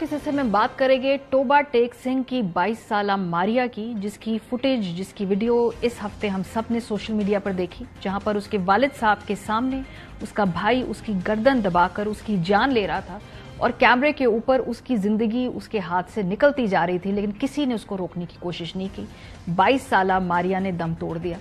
किस हिस्से में बात करेंगे टोबा टेक सिंह की 22 साल मारिया की जिसकी फुटेज जिसकी वीडियो इस हफ्ते हम सब ने सोशल मीडिया पर देखी जहां पर उसके वालिद साहब के सामने उसका भाई उसकी गर्दन दबाकर उसकी जान ले रहा था और कैमरे के ऊपर उसकी ज़िंदगी उसके हाथ से निकलती जा रही थी लेकिन किसी ने उसको रोकने की कोशिश नहीं की 22 साल मारिया ने दम तोड़ दिया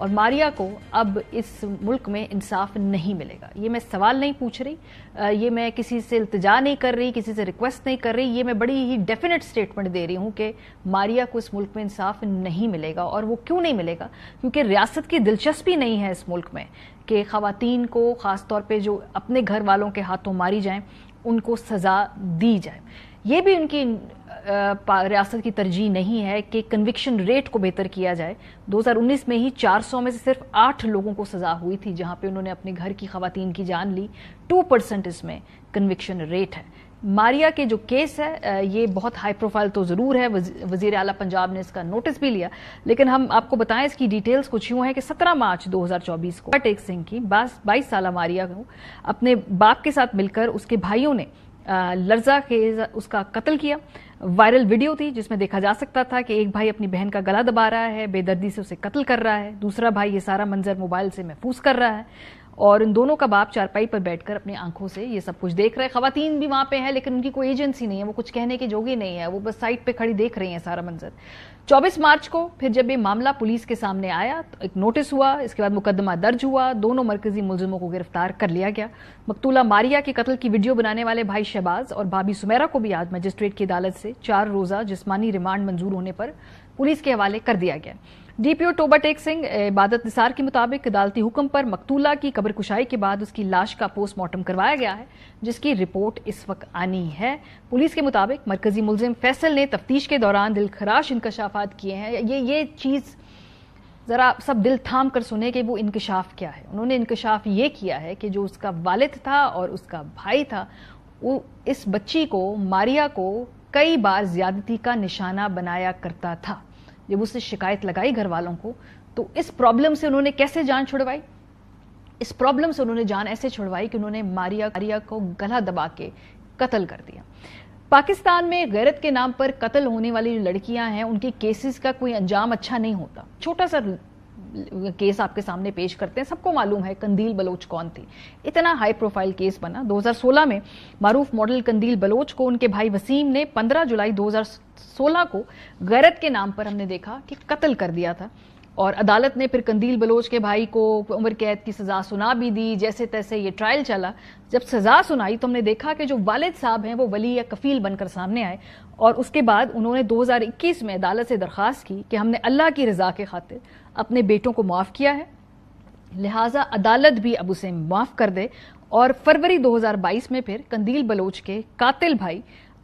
और मारिया को अब इस मुल्क में इंसाफ नहीं मिलेगा ये मैं सवाल नहीं पूछ रही ये मैं किसी से इल्तजा नहीं कर रही किसी से रिक्वेस्ट नहीं कर रही ये मैं बड़ी ही डेफिनेट स्टेटमेंट दे रही हूँ कि मारिया को इस मुल्क में इंसाफ नहीं मिलेगा और वो क्यों नहीं मिलेगा क्योंकि रियासत की दिलचस्पी नहीं है इस मुल्क में कि खातन को ख़ास तौर पर जो अपने घर वालों के हाथों मारी जाएँ उनको सज़ा दी जाए ये भी उनकी रियासत की तरजीह नहीं है कि कन्विक्शन रेट को बेहतर किया जाए 2019 में ही 400 में से सिर्फ आठ लोगों को सजा हुई थी जहां पे उन्होंने अपने घर की खातन की जान ली 2 परसेंट इसमें कन्विक्शन रेट है मारिया के जो केस है ये बहुत हाई प्रोफाइल तो ज़रूर है वजीर अला पंजाब ने इसका नोटिस भी लिया लेकिन हम आपको बताएं इसकी डिटेल्स कुछ यूँ हैं कि 17 मार्च 2024 को टेक सिंह की बाईस साल मारिया को अपने बाप के साथ मिलकर उसके भाइयों ने लर्जा के उसका कत्ल किया वायरल वीडियो थी जिसमें देखा जा सकता था कि एक भाई अपनी बहन का गला दबा रहा है बेदर्दी से उसे कत्ल कर रहा है दूसरा भाई ये सारा मंजर मोबाइल से महफूज कर रहा है और इन दोनों का बाप चारपाई पर बैठकर अपनी आंखों से ये सब कुछ देख रहे हैं खातन भी वहां पे हैं लेकिन उनकी कोई एजेंसी नहीं है वो कुछ कहने के जोगी नहीं है वो बस साइड पे खड़ी देख रही हैं सारा मंजर 24 मार्च को फिर जब ये मामला पुलिस के सामने आया तो एक नोटिस हुआ इसके बाद मुकदमा दर्ज हुआ दोनों मरकजी मुलजमों को गिरफ्तार कर लिया गया मकतूला मारिया के कत्ल की वीडियो बनाने वाले भाई शहबाज और भाभी सुमेरा को भी आज मजिस्ट्रेट की अदालत से चार रोजा जिसमानी रिमांड मंजूर होने पर पुलिस के हवाले कर दिया गया डीपीओ टेक सिंह इबादत निसार के मुताबिक अदालती हुक्म पर मकतूला की कब्र कुशाई के बाद उसकी लाश का पोस्टमार्टम करवाया गया है जिसकी रिपोर्ट इस वक्त आनी है पुलिस के मुताबिक मरकजी मुलजिम फैसल ने तफ्तीश के दौरान दिलखराश इंकशाफात किए हैं ये ये चीज़ ज़रा सब दिल थाम कर सुने कि वो इंकशाफ क्या है उन्होंने इंकशाफ ये किया है कि जो उसका वालिद था और उसका भाई था वो इस बच्ची को मारिया को कई बार ज्यादती का निशाना बनाया करता था जब उसने शिकायत लगाई घर वालों को तो इस प्रॉब्लम से उन्होंने कैसे जान छुड़वाई इस प्रॉब्लम से उन्होंने जान ऐसे छुड़वाई कि उन्होंने मारिया मारिया को गला दबा के कत्ल कर दिया पाकिस्तान में गैरत के नाम पर कत्ल होने वाली जो लड़कियां हैं उनके केसेस का कोई अंजाम अच्छा नहीं होता छोटा सा केस आपके सामने पेश करते हैं सबको मालूम है कंदील बलोच कौन थी इतना हाई प्रोफाइल केस बना 2016 में मारूफ मॉडल कंदील बलोच को उनके भाई वसीम ने 15 जुलाई 2016 को गैरत के नाम पर हमने देखा कि कत्ल कर दिया था और अदालत ने फिर कंदील बलोच के भाई को उम्र कैद की सज़ा सुना भी दी जैसे तैसे ये ट्रायल चला जब सज़ा सुनाई तो हमने देखा कि जो वालिद साहब हैं वो वली या कफ़ील बनकर सामने आए और उसके बाद उन्होंने 2021 में अदालत से दरख्वास्त की कि हमने अल्लाह की रजा के खातिर अपने बेटों को माफ़ किया है लिहाजा अदालत भी अब उसे माफ़ कर दे और फरवरी 2022 में फिर कंदील बलोच के कातिल भाई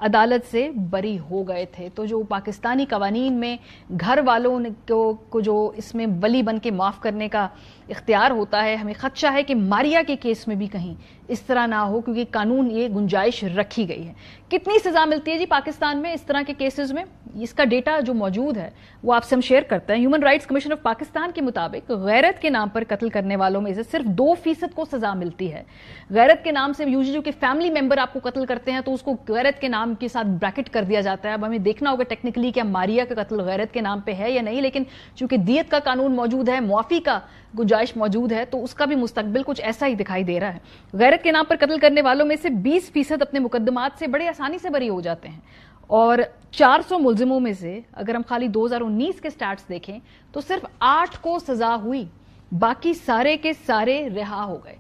अदालत से बरी हो गए थे तो जो पाकिस्तानी कवानीन में घर वालों को, को जो इसमें बली बन के माफ़ करने का इख्तियार होता है हमें खदशा है कि मारिया के केस में भी कहीं इस तरह ना हो क्योंकि कानून ये गुंजाइश रखी गई है कितनी सजा मिलती है जी पाकिस्तान में इस तरह के केसेस में इसका डेटा जो मौजूद है वो आपसे हम शेयर करते हैं human rights commission of Pakistan के मुताबिक गैरत के नाम पर कत्ल करने वालों में से सिर्फ दो फीसद को सजा मिलती है गैरत के नाम से यूजली जो कि फैमिली मेंबर आपको कत्ल करते हैं तो उसको गैरत के नाम के साथ ब्रैकेट कर दिया जाता है अब हमें देखना होगा टेक्निकली क्या मारिया का कत्ल गैरत के नाम पर है या नहीं लेकिन चूंकि दियत का कानून मौजूद है मुआफी का गुंजाइश मौजूद है तो उसका भी मुस्तबिल कुछ ऐसा ही दिखाई दे रहा है गैरत शरारत के नाम पर कत्ल करने वालों में से 20 फीसद अपने मुकदमात से बड़े आसानी से बरी हो जाते हैं और 400 मुलजिमों में से अगर हम खाली 2019 के स्टार्ट देखें तो सिर्फ आठ को सजा हुई बाकी सारे के सारे रिहा हो गए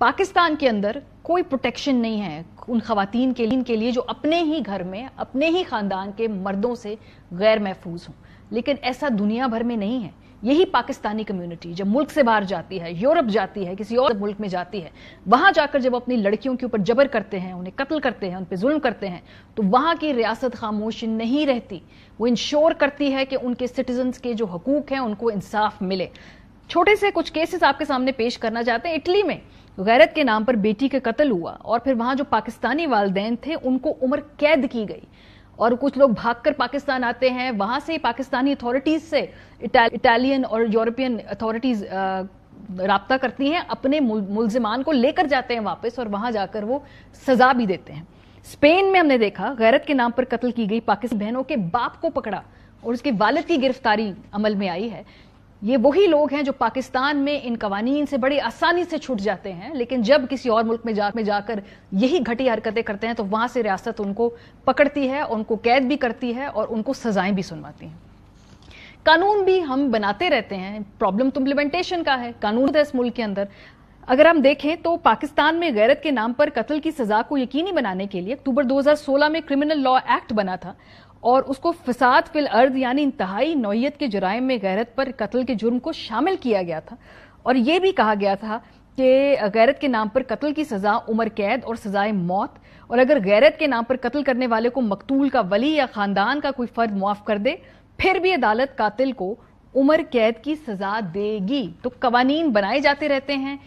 पाकिस्तान के अंदर कोई प्रोटेक्शन नहीं है उन खातन के लिए जो अपने ही घर में अपने ही खानदान के मर्दों से गैर महफूज हों लेकिन ऐसा दुनिया भर में नहीं है यही पाकिस्तानी कम्युनिटी जब मुल्क से बाहर जाती है यूरोप जाती है किसी और मुल्क में जाती है वहां जाकर जब अपनी लड़कियों के ऊपर जबर करते हैं उन्हें कत्ल करते हैं उन पर जुल्म करते हैं तो वहां की रियासत खामोश नहीं रहती वो इंश्योर करती है कि उनके सिटीजन के जो हकूक हैं उनको इंसाफ मिले छोटे से कुछ केसेस आपके सामने पेश करना चाहते हैं इटली में गैरत के नाम पर बेटी का कत्ल हुआ और फिर वहां जो पाकिस्तानी वालदेन थे उनको उम्र कैद की गई और कुछ लोग भागकर पाकिस्तान आते हैं वहां से पाकिस्तानी अथॉरिटीज से इटालियन और यूरोपियन अथॉरिटीज रबता करती हैं अपने मुलजमान को लेकर जाते हैं वापस और वहां जाकर वो सजा भी देते हैं स्पेन में हमने देखा गैरत के नाम पर कत्ल की गई पाकिस्तान बहनों के बाप को पकड़ा और उसके वालद की गिरफ्तारी अमल में आई है ये वही लोग हैं जो पाकिस्तान में इन कवानी से बड़ी आसानी से छूट जाते हैं लेकिन जब किसी और मुल्क में जा में जाकर यही घटी हरकतें करते हैं तो वहां से रियासत उनको पकड़ती है उनको कैद भी करती है और उनको सजाएं भी सुनवाती हैं कानून भी हम बनाते रहते हैं प्रॉब्लम तो इम्प्लीमेंटेशन का है कानून है इस मुल्क के अंदर अगर हम देखें तो पाकिस्तान में गैरत के नाम पर कत्ल की सजा को यकीनी बनाने के लिए अक्टूबर 2016 में क्रिमिनल लॉ एक्ट बना था और उसको फसाद फिल अर्द यानी इंतहाई नौीयत के जराइम में गैरत पर कत्ल के जुर्म को शामिल किया गया था और ये भी कहा गया था कि गैरत के नाम पर कत्ल की सजा उम्र कैद और सजाए मौत और अगर गैरत के नाम पर कत्ल करने वाले को मकतूल का वली या खानदान का कोई फर्द मुआफ कर दे फिर भी अदालत कातिल को उम्र कैद की सजा देगी तो कवानीन बनाए जाते रहते हैं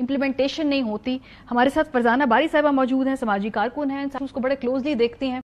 इम्प्लीमेंटेशन नहीं होती हमारे साथ फरजाना बारी साहबा मौजूद हैं सामाजिक कारकुन हैं उसको बड़े क्लोजली देखती हैं